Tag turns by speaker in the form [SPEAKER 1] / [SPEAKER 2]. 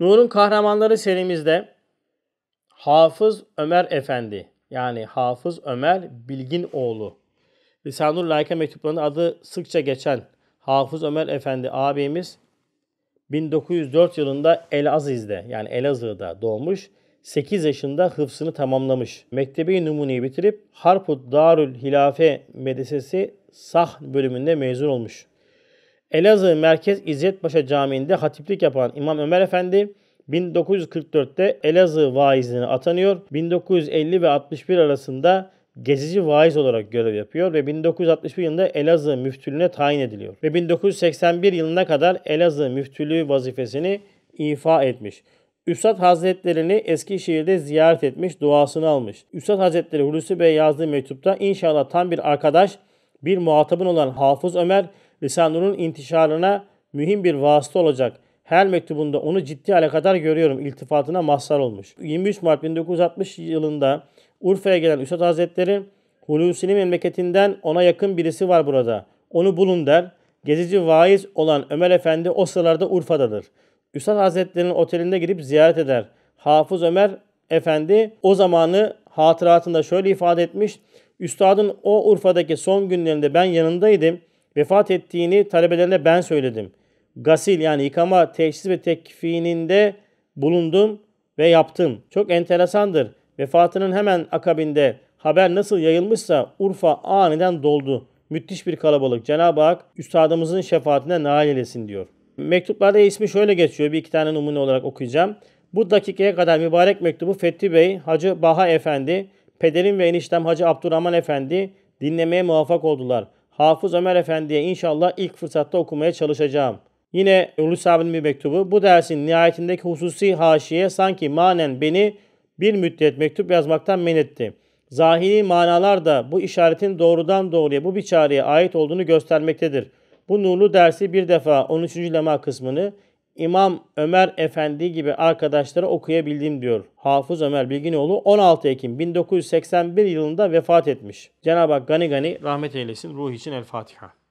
[SPEAKER 1] Nur'un Kahramanları serimizde Hafız Ömer Efendi yani Hafız Ömer Bilgin oğlu. Risanur Layık'a mektuplarının adı sıkça geçen Hafız Ömer Efendi abimiz 1904 yılında Elaziz'de yani Elazığ'da doğmuş. 8 yaşında hıfsını tamamlamış. Mektebi numuneyi bitirip Harput Darül Hilafe Medresesi Sah bölümünde mezun olmuş. Elazığ Merkez İzzet Paşa Camii'nde hatiplik yapan İmam Ömer Efendi 1944'te Elazığ vaizliğine atanıyor. 1950 ve 61 arasında gezici vaiz olarak görev yapıyor ve 1961 yılında Elazığ müftülüğüne tayin ediliyor. Ve 1981 yılına kadar Elazığ müftülüğü vazifesini ifa etmiş. Üstad Hazretlerini Eskişehir'de ziyaret etmiş, duasını almış. Üstad Hazretleri Hulusi Bey yazdığı mektupta inşallah tam bir arkadaş, bir muhatabın olan Hafız Ömer lisanurun intişarına mühim bir vasıta olacak. Her mektubunda onu ciddi alakadar görüyorum İltifatına mazhar olmuş. 23 Mart 1960 yılında Urfa'ya gelen Üstad Hazretleri Hulusi'nin memleketinden ona yakın birisi var burada. Onu bulun der. Gezici vaiz olan Ömer Efendi o sıralarda Urfa'dadır. Üstad Hazretleri'nin otelinde girip ziyaret eder. Hafız Ömer Efendi o zamanı hatıratında şöyle ifade etmiş. Üstadın o Urfa'daki son günlerinde ben yanındaydım. Vefat ettiğini talebelerine ben söyledim. Gasil yani yıkama, teşhis ve tekfiğinde bulundum ve yaptım. Çok enteresandır. Vefatının hemen akabinde haber nasıl yayılmışsa Urfa aniden doldu. Müthiş bir kalabalık. Cenab-ı Hak üstadımızın şefaatine nail eylesin diyor. Mektuplarda ismi şöyle geçiyor. Bir iki tane numune olarak okuyacağım. Bu dakikaya kadar mübarek mektubu Fethi Bey, Hacı Baha Efendi, pederim ve eniştem Hacı Abdurrahman Efendi dinlemeye muvaffak oldular. Hafız Ömer Efendi'ye inşallah ilk fırsatta okumaya çalışacağım. Yine Hulusi abinin bir mektubu. Bu dersin nihayetindeki hususi haşiye sanki manen beni bir müddet mektup yazmaktan men etti. Zahiri manalar da bu işaretin doğrudan doğruya bu biçareye ait olduğunu göstermektedir. Bu nurlu dersi bir defa 13. lema kısmını, İmam Ömer Efendi gibi arkadaşlara okuyabildim diyor. Hafız Ömer Bilginoğlu 16 Ekim 1981 yılında vefat etmiş. Cenab-ı Hak gani gani rahmet eylesin. Ruh için El Fatiha.